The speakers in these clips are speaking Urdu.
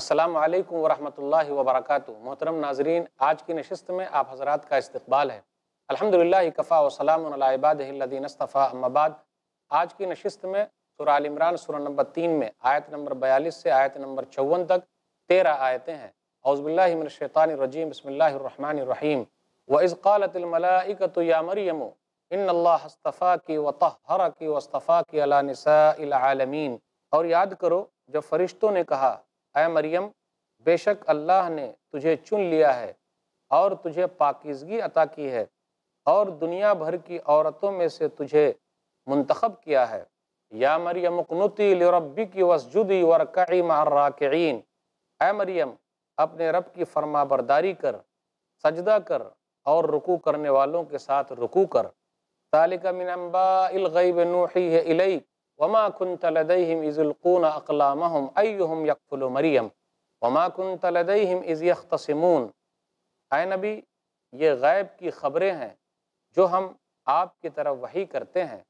السلام علیکم ورحمۃ اللہ وبرکاتہ محترم ناظرین آج کی نشست میں آپ حضرات کا استقبال ہے الحمد للہ اکفا و سلام البادِ اللہفیٰ ام آباد آج کی نشست میں سورہ عمران سورہ نمبر تین میں آیت نمبر بیالیس سے آیت نمبر چون تک تیرہ آیتیں ہیں باللہ من الشیطان الرجیم بسم اللہ الرحمن الرحیم و مَرْيَمُ الملاکریم وصطفیٰ کی و تحرک وصطفیٰ کی العالمین اور یاد کرو جب فرشتوں نے کہا اے مریم بے شک اللہ نے تجھے چن لیا ہے اور تجھے پاکیزگی عطا کی ہے اور دنیا بھر کی عورتوں میں سے تجھے منتخب کیا ہے یا مریم وسجدی ورکعی مع الراکعین اے مریم اپنے رب کی فرما برداری کر سجدہ کر اور رکو کرنے والوں کے ساتھ رکو کر من انباء الغیب نوحیہ الیک وما أَقْلَامَهُمْ تلدی یکفل و وَمَا وما لَدَيْهِمْ تلد يَخْتَصِمُونَ اے نبی یہ غیب کی خبریں ہیں جو ہم آپ کی طرف وحی کرتے ہیں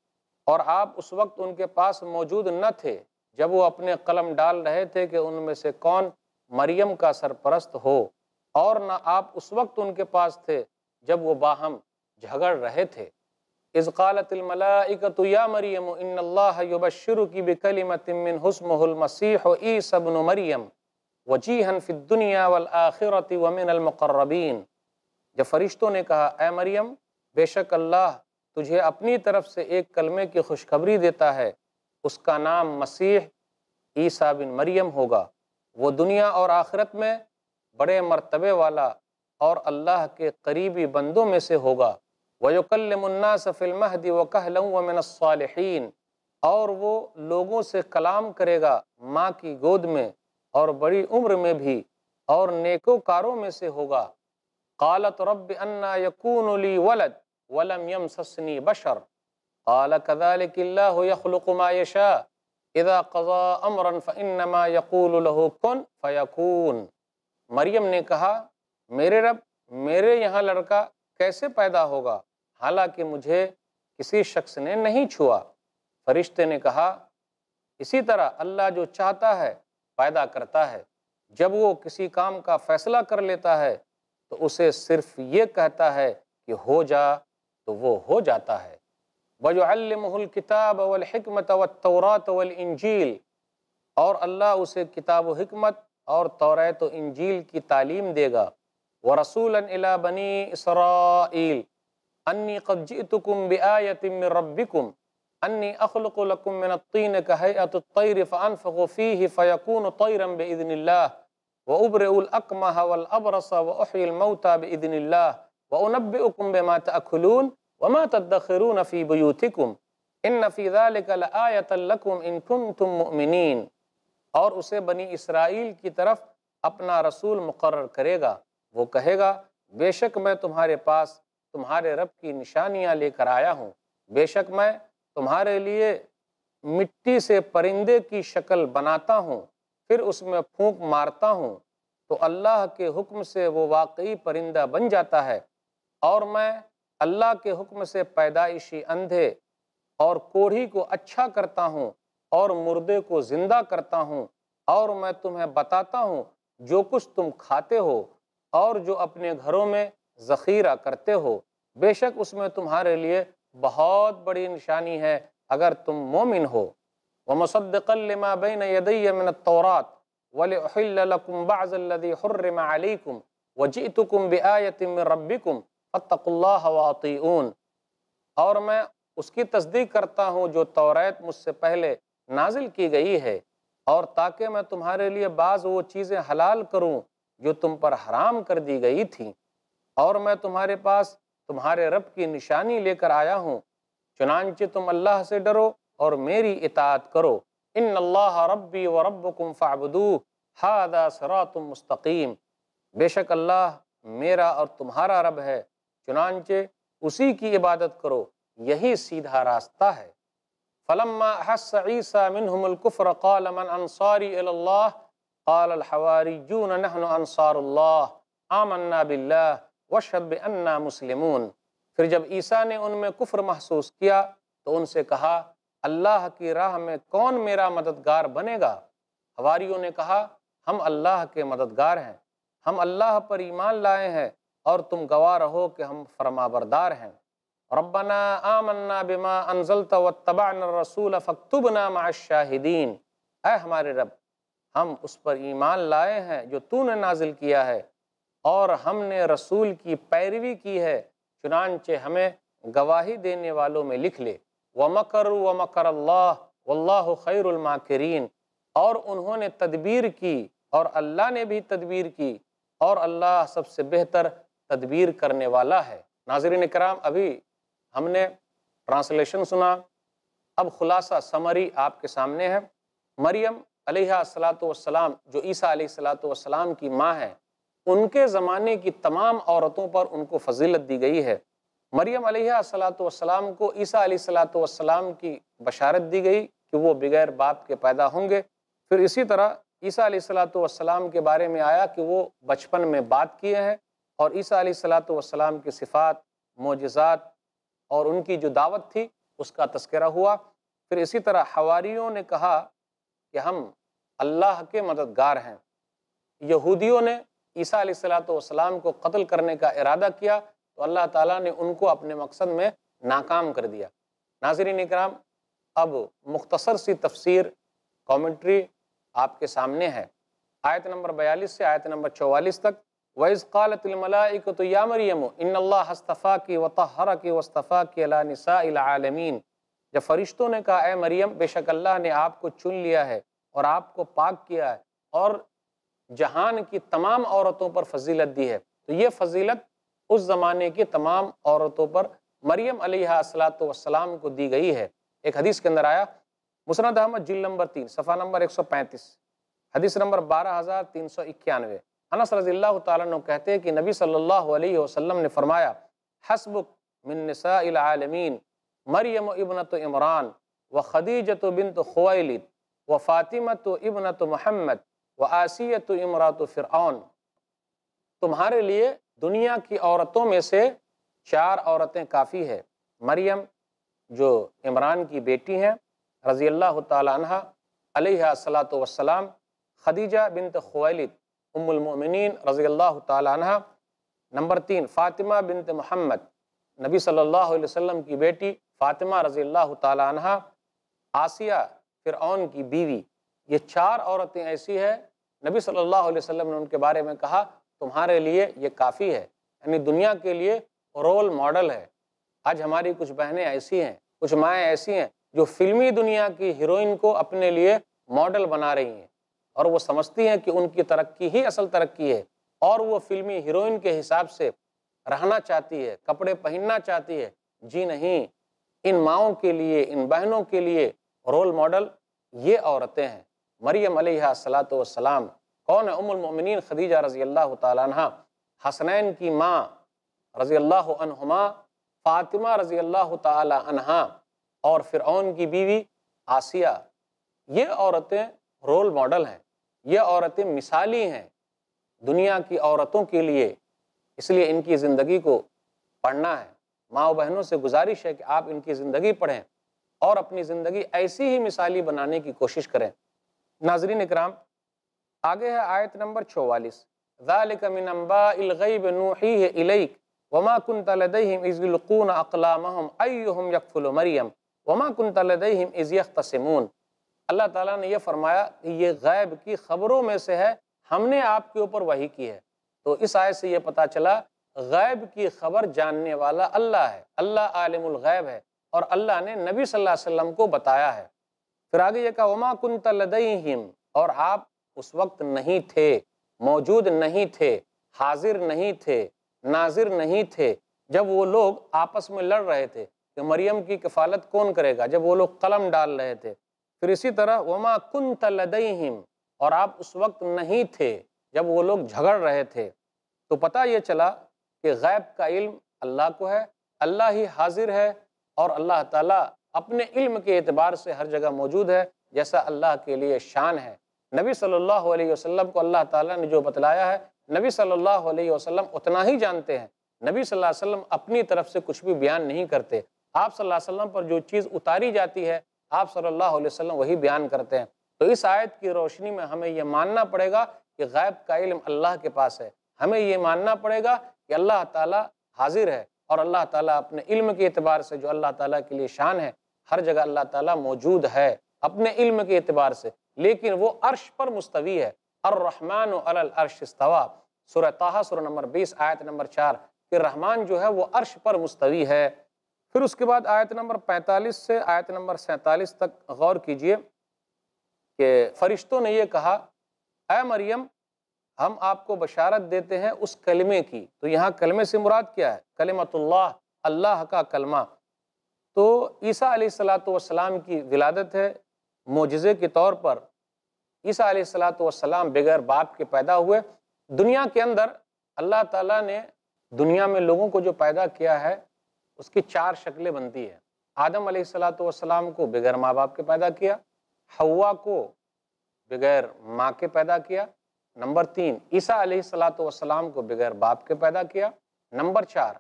اور آپ اس وقت ان کے پاس موجود نہ تھے جب وہ اپنے قلم ڈال رہے تھے کہ ان میں سے کون مریم کا سرپرست ہو اور نہ آپ اس وقت ان کے پاس تھے جب وہ باہم جھگڑ رہے تھے اِذْ قَالَتِ الْمَلَائِكَةُ یا مریم و اللَّهَ اللہ بِكَلِمَةٍ مِّنْ حُسْمُهُ الْمَسِيحُ عِيسَ بْنُ مَرِيَمُ وَجِيهًا فِي ای وَالْآخِرَةِ وَمِنَ مریم المقربین جب فرشتوں نے کہا اے مریم بے شک اللہ تجھے اپنی طرف سے ایک کلمے کی خوشخبری دیتا ہے اس کا نام مسیح عیسیٰ بن مریم ہوگا وہ دنیا اور آخرت میں بڑے مرتبے والا اور اللہ کے قریبی بندوں میں سے ہوگا وَيُقَلِّمُ النَّاسَ فِي الْمَهْدِ وَكَهْلًا وَمِنَ الصَّالِحِينَ اور وہ لوگوں سے کلام کرے گا ماں کی گود میں اور بڑی عمر میں بھی اور نیکو کاروں میں سے ہوگا قَالَتْ رَبِّ أَنَّا يَكُونُ لِي وَلَدْ وَلَمْ يَمْسَسْنِي بَشَرْ قَالَ كَذَلِكِ اللَّهُ يَخْلُقُ مَا يَشَا اِذَا قَضَى أَمْرًا فَإِنَّمَا يَقُولُ لَهُ كُنْ فَيَكُونَ مریم نے کہا میرے رب میرے یہاں لڑکا کیسے پیدا ہوگا حالانکہ مجھے کسی شخص نے نہیں چھوا فرشتے نے کہا اسی طرح اللہ جو چاہتا ہے پیدا کرتا ہے جب وہ کسی کام کا فیصلہ کر لیتا ہے تو اسے صرف یہ کہتا ہے کہ ہو جا تو وہ ہو جاتا ہے وَيُعَلِّمُهُ الْكِتَابَ وَالْحِكْمَةَ وَالتَّوْرَاتَ وَالْإِنجِيلِ اور اللہ اسے کتاب و حکمت اور توریت و انجیل کی تعلیم دے گا وَرَسُولًا إِلَى بَنِي إِسْرَائِيلِ أني قد جئتكم بآية من ربكم أني أخلق لكم من الطين كهيئة الطير فأنفخ فيه فيكون طيرا بإذن الله وأبرئ الأكمه والأبرص وأحيي الموتى بإذن الله وأنبئكم بما تأكلون وما تدخرون في بيوتكم إن في ذلك مؤمنين اور اسے بنی اسرائیل کی طرف اپنا رسول مقرر کرے گا وہ کہے گا بے شک میں تمہارے پاس تمہارے رب کی نشانیاں لے کر آیا ہوں بے شک میں تمہارے لیے مٹی سے پرندے کی شکل بناتا ہوں پھر اس میں پھونک مارتا ہوں تو اللہ کے حکم سے وہ واقعی پرندہ بن جاتا ہے اور میں اللہ کے حکم سے پیدائشی اندھے اور کوڑھی کو اچھا کرتا ہوں اور مردے کو زندہ کرتا ہوں اور میں تمہیں بتاتا ہوں جو کچھ تم کھاتے ہو اور جو اپنے گھروں میں ذخیرہ کرتے ہو بے شک اس میں تمہارے لیے بہت بڑی نشانی ہے اگر تم مومن ہو وَمُصَدِّقَ لِمَا بَيْنَ يَدَيَّ مِنَ التَّوْرَاتِ وَلِأُحِلَّ لَكُمْ بَعْزَ الَّذِي حُرِّمَ عَلَيْكُمْ وَجِئْتُكُمْ بِآیَةٍ مِّن رَبِّكُمْ فَتَّقُ اللَّهَ وَعَطِئُونَ اور میں اس کی تصدیق کرتا ہوں جو توریت مجھ سے پہلے نازل کی گئی ہے اور تاکہ میں تمہارے لئے بعض وہ چیزیں حلال کروں جو تم پر حرام کر دی گئی تھیں اور میں تمہارے پاس تمہارے رب کی نشانی لے کر آیا ہوں چنانچہ تم اللہ سے ڈرو اور میری اطاعت کرو ان اللہ ربی و ربکم فعبدوہ فادو سرات مستقیم بے شک اللہ میرا اور تمہارا رب ہے چنانچہ اسی کی عبادت کرو یہی سیدھا راستہ ہے فلم عیسہ اللہ آمنا باللہ و انا مسلمون پھر جب عیسیٰ نے ان میں کفر محسوس کیا تو ان سے کہا اللہ کی راہ میں کون میرا مددگار بنے گا ہواریوں نے کہا ہم اللہ کے مددگار ہیں ہم اللہ پر ایمان لائے ہیں اور تم گواہ رہو کہ ہم فرما بردار ہیں ربنا آمنا بما انزلت واتبعنا الرسول فاکتبنا مع الشاہدین اے ہمارے رب ہم اس پر ایمان لائے ہیں جو تو نے نازل کیا ہے اور ہم نے رسول کی پیروی کی ہے چنانچہ ہمیں گواہی دینے والوں میں لکھ لے و مکر و مکر اللہ واللہ خیر الماکرین اور انہوں نے تدبیر کی اور اللہ نے بھی تدبیر کی اور اللہ سب سے بہتر تدبیر کرنے والا ہے ناظرین کرام ابھی ہم نے ٹرانسلیشن سنا اب خلاصہ سمری آپ کے سامنے ہے مریم علیہ السلام والسلام جو عیسیٰ علیہ السلام والسلام کی ماں ہے ان کے زمانے کی تمام عورتوں پر ان کو فضیلت دی گئی ہے مریم علیہ السلام کو عیسیٰ علیہ السلام کی بشارت دی گئی کہ وہ بغیر باپ کے پیدا ہوں گے پھر اسی طرح عیسیٰ علیہ السلام کے بارے میں آیا کہ وہ بچپن میں بات کیے ہیں اور عیسیٰ علیہ السلام کی صفات معجزات اور ان کی جو دعوت تھی اس کا تذکرہ ہوا پھر اسی طرح حواریوں نے کہا کہ ہم اللہ کے مددگار ہیں یہودیوں نے عیسیٰ علیہ السلام کو قتل کرنے کا ارادہ کیا تو اللہ تعالیٰ نے ان کو اپنے مقصد میں ناکام کر دیا ناظرین اکرام اب مختصر سی تفسیر کومنٹری آپ کے سامنے ہے آیت نمبر بیالیس سے آیت نمبر چوالیس تک وَإِذْ قَالَتِ الْمَلَائِكَةُ يَا مَرْيَمُ إِنَّ اللَّهَ اللہ ہصفیٰ وَاسْتَفَاكِ عَلَى نِسَاءِ الْعَالَمِينَ جب فرشتوں نے کہا اے مریم بے شک اللہ نے آپ کو چن لیا ہے اور آپ کو پاک کیا ہے اور جہان کی تمام عورتوں پر فضیلت دی ہے تو یہ فضیلت اس زمانے کی تمام عورتوں پر مریم علیہ السلام کو دی گئی ہے ایک حدیث کے اندر آیا مسند احمد جل نمبر تین صفحہ نمبر ایک سو پینتیس حدیث نمبر بارہ ہزار تین سو اکیانوے انس رضی اللہ تعالیٰ کہتے کہ نبی صلی اللہ علیہ وسلم نے فرمایا حسبک من نساء العالمین مریم ابنت عمران و خدیجت بنت خویلد و فاطمت ابنت محمد وہ آسیت و فرعون تمہارے لیے دنیا کی عورتوں میں سے چار عورتیں کافی ہے مریم جو عمران کی بیٹی ہیں رضی اللہ تعالیٰ عنہ علیہ السلام وسلام خدیجہ بنت تو ام المؤمنین رضی اللہ تعالیٰ عنہ نمبر تین فاطمہ بنت محمد نبی صلی اللہ علیہ وسلم کی بیٹی فاطمہ رضی اللہ تعالیٰ عنہ آسیہ فرعون کی بیوی یہ چار عورتیں ایسی ہیں نبی صلی اللہ علیہ وسلم نے ان کے بارے میں کہا تمہارے لیے یہ کافی ہے یعنی دنیا کے لیے رول ماڈل ہے آج ہماری کچھ بہنیں ایسی ہیں کچھ مائیں ایسی ہیں جو فلمی دنیا کی ہیروئن کو اپنے لیے ماڈل بنا رہی ہیں اور وہ سمجھتی ہیں کہ ان کی ترقی ہی اصل ترقی ہے اور وہ فلمی ہیروئن کے حساب سے رہنا چاہتی ہے کپڑے پہننا چاہتی ہے جی نہیں ان ماؤں کے لیے ان بہنوں کے لیے رول ماڈل یہ عورتیں ہیں مریم علیہ السلام کون ہے المؤمنین خدیجہ رضی اللہ تعالیٰ عنہ حسنین کی ماں رضی اللہ عنہما فاطمہ رضی اللہ تعالیٰ عنہ اور فرعون کی بیوی آسیہ یہ عورتیں رول ماڈل ہیں یہ عورتیں مثالی ہیں دنیا کی عورتوں کے لیے اس لیے ان کی زندگی کو پڑھنا ہے ماں و بہنوں سے گزارش ہے کہ آپ ان کی زندگی پڑھیں اور اپنی زندگی ایسی ہی مثالی بنانے کی کوشش کریں ناظرین اکرام آگے ہے آیت نمبر چوالیس من اقلا الغیب نوحیہ الیک وما کن وما دہیم عز یخ تسمون اللہ تعالیٰ نے یہ فرمایا کہ یہ غیب کی خبروں میں سے ہے ہم نے آپ کے اوپر وحی کی ہے تو اس آیت سے یہ پتہ چلا غیب کی خبر جاننے والا اللہ ہے اللہ عالم الغیب ہے اور اللہ نے نبی صلی اللہ علیہ وسلم کو بتایا ہے پھر آگے یہ کہا وَمَا كُنْتَ تلدئیم اور آپ اس وقت نہیں تھے موجود نہیں تھے حاضر نہیں تھے ناظر نہیں تھے جب وہ لوگ آپس میں لڑ رہے تھے کہ مریم کی کفالت کون کرے گا جب وہ لوگ قلم ڈال رہے تھے پھر اسی طرح وَمَا كُنْتَ تلدیم اور آپ اس وقت نہیں تھے جب وہ لوگ جھگڑ رہے تھے تو پتہ یہ چلا کہ غیب کا علم اللہ کو ہے اللہ ہی حاضر ہے اور اللہ تعالیٰ اپنے علم کے اعتبار سے ہر جگہ موجود ہے جیسا اللہ کے لیے شان ہے نبی صلی اللہ علیہ وسلم کو اللہ تعالیٰ نے جو بتلایا ہے نبی صلی اللہ علیہ وسلم اتنا ہی جانتے ہیں نبی صلی اللہ علیہ وسلم اپنی طرف سے کچھ بھی بیان نہیں کرتے آپ صلی اللہ علیہ وسلم پر جو چیز اتاری جاتی ہے آپ صلی اللہ علیہ وسلم وہی بیان کرتے ہیں تو اس آیت کی روشنی میں ہمیں یہ ماننا پڑے گا کہ غائب کا علم اللہ کے پاس ہے ہمیں یہ ماننا پڑے گا کہ اللہ تعالیٰ حاضر ہے اور اللہ تعالیٰ اپنے علم کے اعتبار سے جو اللہ تعالیٰ کے لیے شان ہے ہر جگہ اللہ تعالیٰ موجود ہے اپنے علم کے اعتبار سے لیکن وہ عرش پر مستوی ہے الرحمن علی استوا سورہ تاہا سورہ نمبر بیس آیت نمبر چار کہ رحمان جو ہے وہ عرش پر مستوی ہے پھر اس کے بعد آیت نمبر پینتالیس سے آیت نمبر سینتالیس تک غور کیجئے کہ فرشتوں نے یہ کہا اے مریم ہم آپ کو بشارت دیتے ہیں اس کلمے کی تو یہاں کلمے سے مراد کیا ہے کلمت اللہ اللہ کا کلمہ تو عیسیٰ علیہ سلاط والسلام کی ولادت ہے معجزے کے طور پر عیسیٰ علیہ اللاط والسلام السلام بغیر باپ کے پیدا ہوئے دنیا کے اندر اللہ تعالیٰ نے دنیا میں لوگوں کو جو پیدا کیا ہے اس کی چار شکلیں بنتی ہیں آدم علیہ اللاط والسلام کو بغیر ماں باپ کے پیدا کیا ہوا کو بغیر ماں کے پیدا کیا نمبر تین عیسیٰ علیہ سلاط والسلام السلام کو بغیر باپ کے پیدا کیا نمبر چار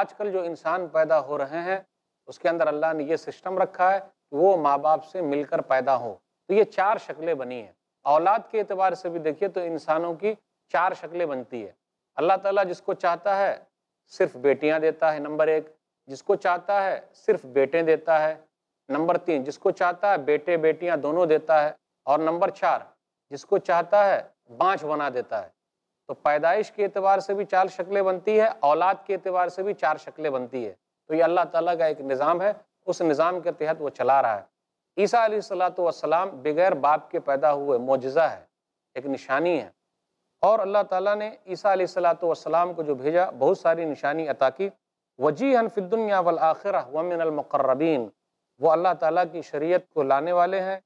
آج کل جو انسان پیدا ہو رہے ہیں اس کے اندر اللہ نے یہ سسٹم رکھا ہے کہ وہ ماں باپ سے مل کر پیدا ہو تو یہ چار شکلیں بنی ہیں اولاد کے اعتبار سے بھی دیکھیے تو انسانوں کی چار شکلیں بنتی ہے اللہ تعالیٰ جس کو چاہتا ہے صرف بیٹیاں دیتا ہے نمبر ایک جس کو چاہتا ہے صرف بیٹے دیتا ہے نمبر تین جس کو چاہتا ہے بیٹے بیٹیاں دونوں دیتا ہے اور نمبر چار جس کو چاہتا ہے بانچ بنا دیتا ہے تو پیدائش کے اعتبار سے بھی چار شکلیں بنتی ہے اولاد کے اعتبار سے بھی چار شکلیں بنتی ہے تو یہ اللہ تعالیٰ کا ایک نظام ہے اس نظام کے تحت وہ چلا رہا ہے عیسیٰ علیہ السلام بغیر باپ کے پیدا ہوئے معجزہ ہے ایک نشانی ہے اور اللہ تعالیٰ نے عیسیٰ علیہ السلام کو جو بھیجا بہت ساری نشانی عطا کی وجی فِي الدُّنْيَا وَالْآخِرَةِ ومن المقربین وہ اللہ تعالیٰ کی شریعت کو لانے والے ہیں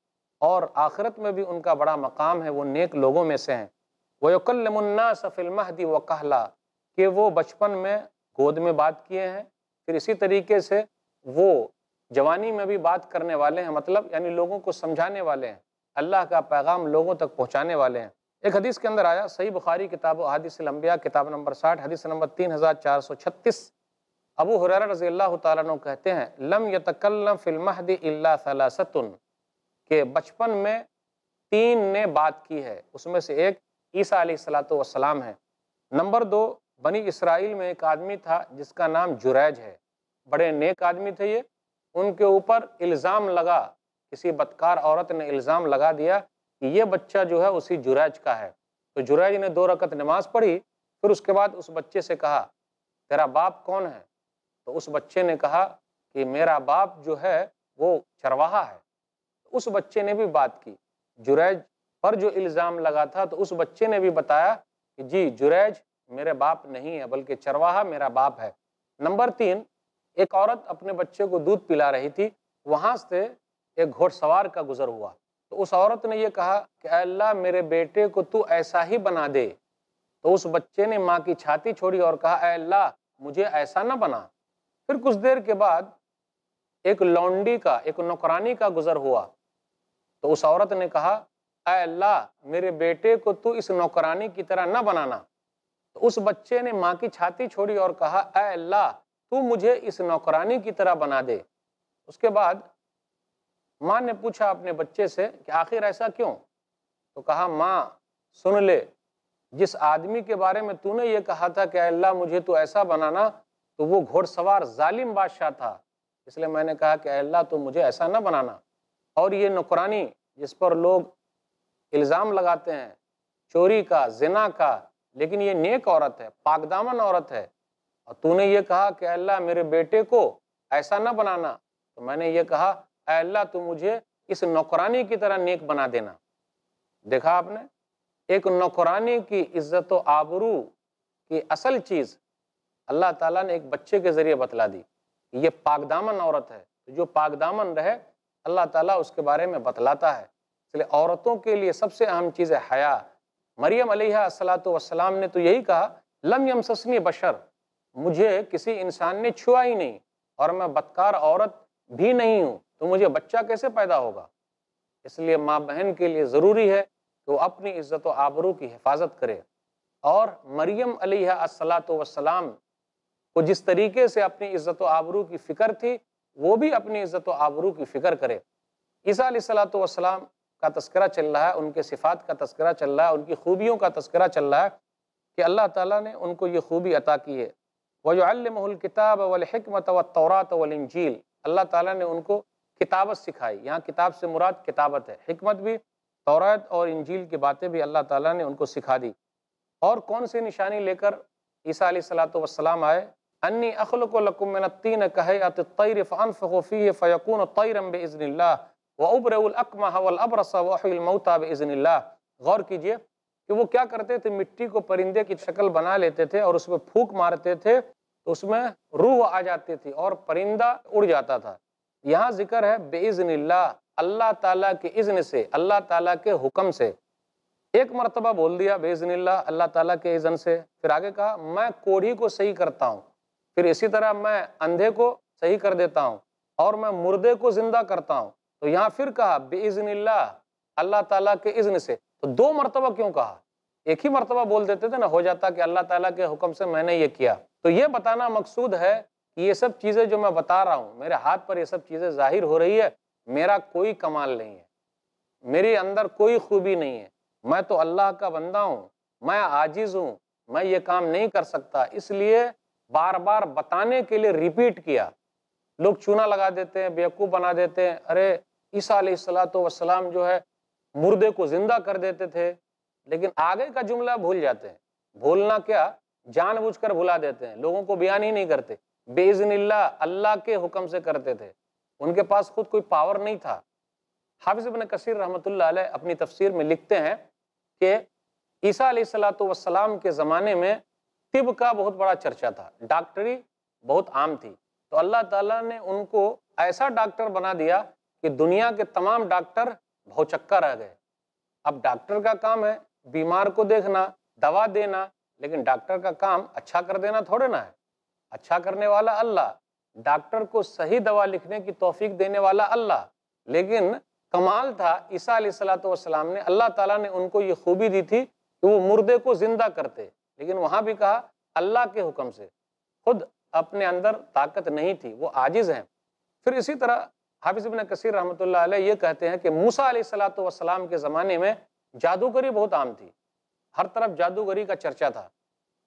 اور آخرت میں بھی ان کا بڑا مقام ہے وہ نیک لوگوں میں سے ہیں وہ النَّاسَ فِي الْمَهْدِ الماہدی کہ وہ بچپن میں گود میں بات کیے ہیں پھر اسی طریقے سے وہ جوانی میں بھی بات کرنے والے ہیں مطلب یعنی لوگوں کو سمجھانے والے ہیں اللہ کا پیغام لوگوں تک پہنچانے والے ہیں ایک حدیث کے اندر آیا صحیح بخاری کتاب و حادث الانبیاء کتاب نمبر ساٹھ حدیث نمبر تین ہزار چار سو چھتیس ابو حریر رضی اللہ تعالیٰ عنہ کہتے ہیں لم یتکلم فی المہد الا ثلاثتن کہ بچپن میں تین نے بات کی ہے اس میں سے ایک عیسیٰ علیہ السلام ہے نمبر دو بنی اسرائیل میں ایک آدمی تھا جس کا نام جریج ہے بڑے نیک آدمی تھے یہ ان کے اوپر الزام لگا کسی بدکار عورت نے الزام لگا دیا کہ یہ بچہ جو ہے اسی جریج کا ہے تو جریج نے دو رکعت نماز پڑھی پھر اس کے بعد اس بچے سے کہا تیرا باپ کون ہے تو اس بچے نے کہا کہ میرا باپ جو ہے وہ چرواہا ہے اس بچے نے بھی بات کی جریج پر جو الزام لگا تھا تو اس بچے نے بھی بتایا کہ جی جریج میرے باپ نہیں ہے بلکہ چرواہا میرا باپ ہے نمبر تین ایک عورت اپنے بچے کو دودھ پلا رہی تھی وہاں سے ایک گھوڑ سوار کا گزر ہوا تو اس عورت نے یہ کہا کہ اے اللہ میرے بیٹے کو تو ایسا ہی بنا دے تو اس بچے نے ماں کی چھاتی چھوڑی اور کہا اے اللہ مجھے ایسا نہ بنا پھر کچھ دیر کے بعد ایک لونڈی کا ایک نوکرانی کا گزر ہوا تو اس عورت نے کہا اے اللہ میرے بیٹے کو تو اس نوکرانی کی طرح نہ بنانا تو اس بچے نے ماں کی چھاتی چھوڑی اور کہا اے اللہ تو مجھے اس نوکرانی کی طرح بنا دے اس کے بعد ماں نے پوچھا اپنے بچے سے کہ آخر ایسا کیوں تو کہا ماں سن لے جس آدمی کے بارے میں تو نے یہ کہا تھا کہ اللہ مجھے تو ایسا بنانا تو وہ گھوڑ سوار ظالم بادشاہ تھا اس لیے میں نے کہا کہ اللہ تو مجھے ایسا نہ بنانا اور یہ نقرانی جس پر لوگ الزام لگاتے ہیں چوری کا زنا کا لیکن یہ نیک عورت ہے پاک دامن عورت ہے اور تو نے یہ کہا کہ اللہ میرے بیٹے کو ایسا نہ بنانا تو میں نے یہ کہا اے اللہ تو مجھے اس نوکرانی کی طرح نیک بنا دینا دیکھا آپ نے ایک نوکرانی کی عزت و آبرو کی اصل چیز اللہ تعالیٰ نے ایک بچے کے ذریعے بتلا دی یہ پاک دامن عورت ہے جو پاک دامن رہے اللہ تعالیٰ اس کے بارے میں بتلاتا ہے اس لیے عورتوں کے لیے سب سے اہم چیز ہے حیا مریم علیہ السلاۃ نے تو یہی کہا لم یمسسنی بشر مجھے کسی انسان نے چھوا ہی نہیں اور میں بدکار عورت بھی نہیں ہوں تو مجھے بچہ کیسے پیدا ہوگا اس لیے ماں بہن کے لیے ضروری ہے کہ وہ اپنی عزت و آبرو کی حفاظت کرے اور مریم علیہ السلاۃ وسلام کو جس طریقے سے اپنی عزت و آبرو کی فکر تھی وہ بھی اپنی عزت و آبرو کی فکر کرے عیسیٰ علیہ السلاۃ والسلام کا تذکرہ چل رہا ہے ان کے صفات کا تذکرہ چل رہا ہے ان کی خوبیوں کا تذکرہ چل رہا ہے کہ اللہ تعالیٰ نے ان کو یہ خوبی عطا کی ہے وَيُعَلِّمُهُ الْكِتَابَ وَالْحِكْمَةَ وَالْتَوْرَاتَ وَالْإِنجِيلِ اللہ تعالیٰ نے ان کو کتابت سکھائی یہاں کتاب سے مراد کتابت ہے حکمت بھی تورات اور انجیل کی باتیں بھی اللہ تعالیٰ نے ان کو سکھا دی اور کون سے نشانی لے کر عیسیٰ علیہ السلام آئے اَنِّي أَخْلُقُ لَكُم مِّنَ الْتِّينَ كَهَيْعَةِ الطَّيْرِ فَأَنفَخُ فِيهِ فَيَكُونُ طَيْرًا بِإِذْنِ اللَّهِ وَأُبْرَئُ الْأَكْمَهَ وَالْأَبْرَسَ وَأُحْوِي الْمَوْتَى بِإِذْنِ اللَّهِ غور کیجئے کہ وہ کیا کرتے تھے مٹی کو پرندے کی شکل بنا لیتے تھے اور اس میں پھوک مارتے تھے تو اس میں روح آ جاتی تھی اور پرندہ اڑ جاتا تھا یہاں ذکر ہے بے عزنی اللہ اللہ تعالیٰ کے اذن سے اللہ تعالیٰ کے حکم سے ایک مرتبہ بول دیا بے عضنی اللہ اللہ تعالیٰ کے اذن سے پھر آگے کہا میں کوڑی کو صحیح کرتا ہوں پھر اسی طرح میں اندھے کو صحیح کر دیتا ہوں اور میں مردے کو زندہ کرتا ہوں تو یہاں پھر کہا بے عزنلہ اللہ اللہ تعالیٰ کے اذن سے تو دو مرتبہ کیوں کہا ایک ہی مرتبہ بول دیتے تھے نا ہو جاتا کہ اللہ تعالیٰ کے حکم سے میں نے یہ کیا تو یہ بتانا مقصود ہے کہ یہ سب چیزیں جو میں بتا رہا ہوں میرے ہاتھ پر یہ سب چیزیں ظاہر ہو رہی ہے میرا کوئی کمال نہیں ہے میرے اندر کوئی خوبی نہیں ہے میں تو اللہ کا بندہ ہوں میں آجز ہوں میں یہ کام نہیں کر سکتا اس لیے بار بار بتانے کے لیے ریپیٹ کیا لوگ چونا لگا دیتے ہیں بیوقوف بنا دیتے ہیں ارے علیہ السلاۃ وسلام جو ہے مردے کو زندہ کر دیتے تھے لیکن آگے کا جملہ بھول جاتے ہیں بھولنا کیا جان بوجھ کر بھلا دیتے ہیں لوگوں کو بیان ہی نہیں کرتے بے عزن اللہ اللہ کے حکم سے کرتے تھے ان کے پاس خود کوئی پاور نہیں تھا حافظ ابن کثیر رحمۃ اللہ علیہ اپنی تفسیر میں لکھتے ہیں کہ عیسیٰ علیہ السلام کے زمانے میں طب کا بہت بڑا چرچا تھا ڈاکٹری بہت عام تھی تو اللہ تعالیٰ نے ان کو ایسا ڈاکٹر بنا دیا کہ دنیا کے تمام ڈاکٹر چکر آ گئے اب ڈاکٹر کا کام ہے بیمار کو دیکھنا دوا دینا لیکن ڈاکٹر کا کام اچھا کر دینا تھوڑے نہ ہے اچھا کرنے والا اللہ ڈاکٹر کو صحیح دوا لکھنے کی توفیق دینے والا اللہ لیکن کمال تھا عیسیٰ علیہ السلام نے اللہ تعالیٰ نے ان کو یہ خوبی دی تھی کہ وہ مردے کو زندہ کرتے لیکن وہاں بھی کہا اللہ کے حکم سے خود اپنے اندر طاقت نہیں تھی وہ آجز ہیں پھر اسی طرح حافظ ابن کثیر رحمۃ اللہ علیہ یہ کہتے ہیں کہ موسا علیہ السلام کے زمانے میں جادوگری بہت عام تھی ہر طرف جادوگری کا چرچہ تھا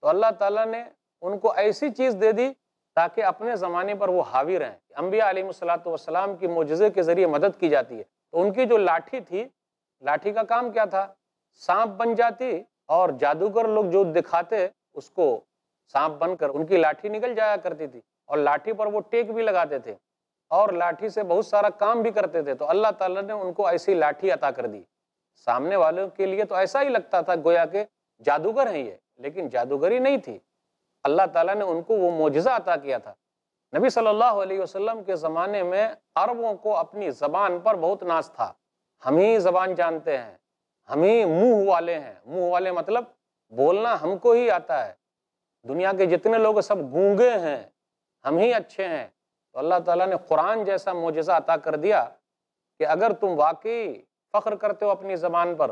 تو اللہ تعالیٰ نے ان کو ایسی چیز دے دی تاکہ اپنے زمانے پر وہ حاوی رہیں انبیاء علیہ السلام کی موجزے کے ذریعے مدد کی جاتی ہے تو ان کی جو لاٹھی تھی لاٹھی کا کام کیا تھا سانپ بن جاتی اور جادوگر لوگ جو دکھاتے اس کو سانپ بن کر ان کی لاٹھی نکل جایا کرتی تھی اور لاٹھی پر وہ ٹیک بھی لگاتے تھے اور لاٹھی سے بہت سارا کام بھی کرتے تھے تو اللہ تعالیٰ نے ان کو ایسی لاٹھی عطا کر دی سامنے والوں کے لیے تو ایسا ہی لگتا تھا گویا کہ جادوگر ہیں یہ لیکن جادوگری نہیں تھی اللہ تعالیٰ نے ان کو وہ موجزہ عطا کیا تھا نبی صلی اللہ علیہ وسلم کے زمانے میں عربوں کو اپنی زبان پر بہت ناس تھا ہم ہی زبان جانتے ہیں ہم ہی منہ والے ہیں منہ والے مطلب بولنا ہم کو ہی آتا ہے دنیا کے جتنے لوگ سب گونگے ہیں ہم ہی اچھے ہیں تو اللہ تعالیٰ نے قرآن جیسا موجزہ عطا کر دیا کہ اگر تم واقعی فخر کرتے ہو اپنی زبان پر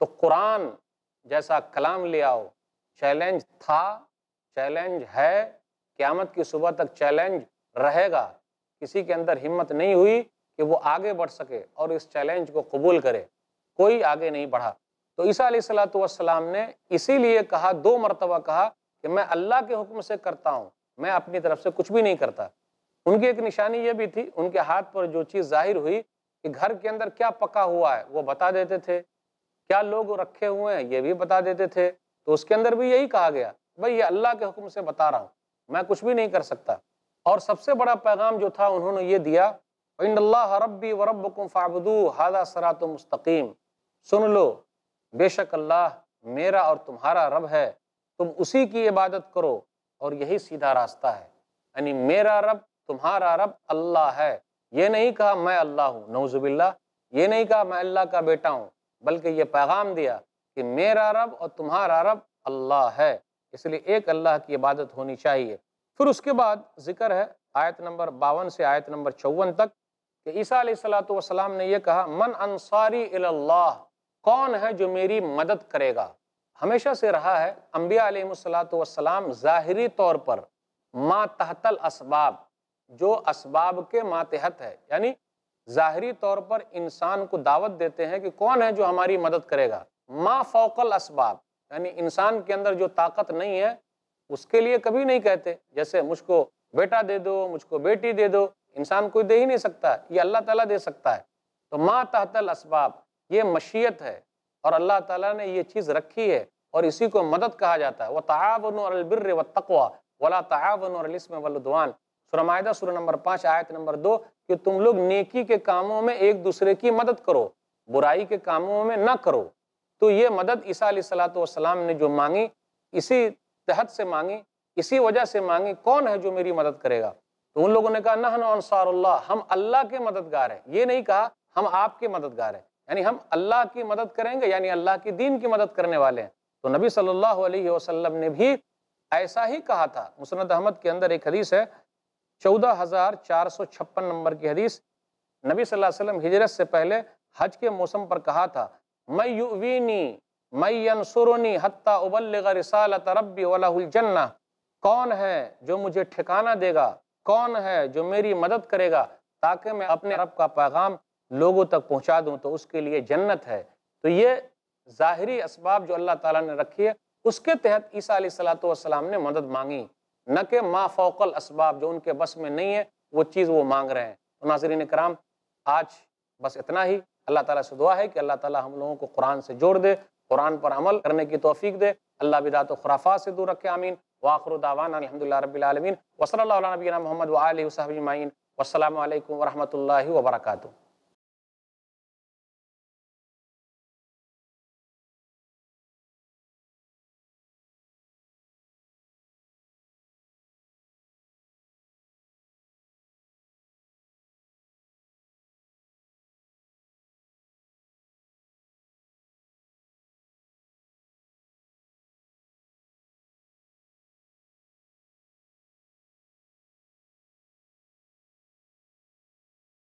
تو قرآن جیسا کلام لے آؤ چیلنج تھا چیلنج ہے قیامت کی صبح تک چیلنج رہے گا کسی کے اندر ہمت نہیں ہوئی کہ وہ آگے بڑھ سکے اور اس چیلنج کو قبول کرے کوئی آگے نہیں بڑھا تو عیسیٰ علیہ السلاۃ والسلام نے اسی لیے کہا دو مرتبہ کہا کہ میں اللہ کے حکم سے کرتا ہوں میں اپنی طرف سے کچھ بھی نہیں کرتا ان کی ایک نشانی یہ بھی تھی ان کے ہاتھ پر جو چیز ظاہر ہوئی کہ گھر کے اندر کیا پکا ہوا ہے وہ بتا دیتے تھے کیا لوگ رکھے ہوئے ہیں یہ بھی بتا دیتے تھے تو اس کے اندر بھی یہی کہا گیا بھائی یہ اللہ کے حکم سے بتا رہا ہوں میں کچھ بھی نہیں کر سکتا اور سب سے بڑا پیغام جو تھا انہوں نے یہ دیا اللہ ربی رَبِّي فا فَعْبُدُوا هَذَا سراۃ مُسْتَقِيم مستقیم سن لو بے شک اللہ میرا اور تمہارا رب ہے تم اسی کی عبادت کرو اور یہی سیدھا راستہ ہے یعنی میرا رب تمہارا رب اللہ ہے یہ نہیں کہا میں اللہ ہوں نعوذ باللہ یہ نہیں کہا میں اللہ کا بیٹا ہوں بلکہ یہ پیغام دیا کہ میرا رب اور تمہارا رب اللہ ہے اس لیے ایک اللہ کی عبادت ہونی چاہیے پھر اس کے بعد ذکر ہے آیت نمبر باون سے آیت نمبر چون تک کہ عیسیٰ علیہ السلام نے یہ کہا من انصاری الاللہ کون ہے جو میری مدد کرے گا ہمیشہ سے رہا ہے انبیاء علیہ السلاۃ ظاہری طور پر ما تحت الاسباب جو اسباب کے ماتحت ہے یعنی ظاہری طور پر انسان کو دعوت دیتے ہیں کہ کون ہے جو ہماری مدد کرے گا ما فوق الاسباب یعنی انسان کے اندر جو طاقت نہیں ہے اس کے لیے کبھی نہیں کہتے جیسے مجھ کو بیٹا دے دو مجھ کو بیٹی دے دو انسان کوئی دے ہی نہیں سکتا یہ اللہ تعالیٰ دے سکتا ہے تو ما تحت الاسباب یہ مشیت ہے اور اللہ تعالیٰ نے یہ چیز رکھی ہے اور اسی کو مدد کہا جاتا ہے وہ طاعب ون البر و تقوع ولا تا ون مائدہ سورہ نمبر پانچ آیت نمبر دو کہ تم لوگ نیکی کے کاموں میں ایک دوسرے کی مدد کرو برائی کے کاموں میں نہ کرو تو یہ مدد عیسیٰ علیہ السلاۃ والسلام نے جو مانگی اسی تحت سے مانگی اسی وجہ سے مانگی کون ہے جو میری مدد کرے گا تو ان لوگوں نے کہا نہ انصار اللہ ہم اللہ کے مددگار ہیں یہ نہیں کہا ہم آپ کے مددگار ہیں یعنی ہم اللہ کی مدد کریں گے یعنی اللہ کے دین کی مدد کرنے والے ہیں تو نبی صلی اللہ علیہ وسلم نے بھی ایسا ہی کہا تھا مسند احمد کے اندر ایک حدیث ہے چودہ ہزار چار سو چھپن نمبر کی حدیث نبی صلی اللہ علیہ وسلم ہجرت سے پہلے حج کے موسم پر کہا تھا میں يُعْوِينِي مَن يَنصُرُنِي حَتَّى أُبَلِّغَ رِسَالَةَ رَبِّ وَلَهُ الْجَنَّةِ کون ہے جو مجھے ٹھکانہ دے گا کون ہے جو میری مدد کرے گا تاکہ میں اپنے رب کا پیغام لوگوں تک پہنچا دوں تو اس کے لیے جنت ہے تو یہ ظاہری اسباب جو اللہ تعالیٰ نے رکھی ہے اس کے تحت عیسیٰ علیہ السلام نے مدد مانگی نہ کہ ما فوق الاسباب جو ان کے بس میں نہیں ہے وہ چیز وہ مانگ رہے ہیں تو ناظرین کرام آج بس اتنا ہی اللہ تعالیٰ سے دعا ہے کہ اللہ تعالیٰ ہم لوگوں کو قرآن سے جوڑ دے قرآن پر عمل کرنے کی توفیق دے اللہ بدعت خرافات سے دور رکھے آمین وآخر دعوانا الحمدللہ رب العالمین وصلی اللہ علیہ نبینا محمد وآلہ وصحبہ وسلم والسلام علیکم ورحمۃ اللہ وبرکاتہ